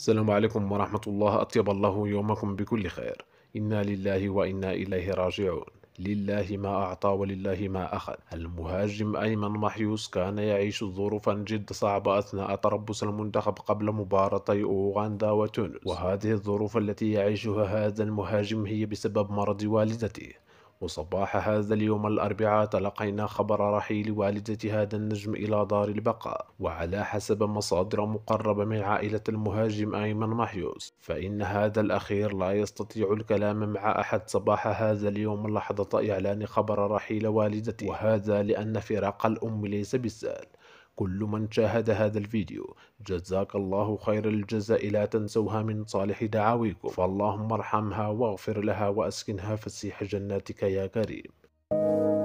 السلام عليكم ورحمة الله أطيب الله يومكم بكل خير إنا لله وإنا إليه راجعون لله ما أعطى ولله ما أخذ المهاجم أيمن محيوس كان يعيش ظروفا جد صعبة أثناء تربص المنتخب قبل مباراتي أوغندا وتونس وهذه الظروف التي يعيشها هذا المهاجم هي بسبب مرض والدته وصباح هذا اليوم الأربعاء تلقينا خبر رحيل والدة هذا النجم إلى دار البقاء وعلى حسب مصادر مقربة من عائلة المهاجم أيمن محيوس فإن هذا الأخير لا يستطيع الكلام مع أحد صباح هذا اليوم لحظة إعلان خبر رحيل والدته وهذا لأن فراق الأم ليس بالسهل كل من شاهد هذا الفيديو جزاك الله خير الجزاء لا تنسوها من صالح دعاويكم فاللهم ارحمها واغفر لها وأسكنها فسيح جناتك يا كريم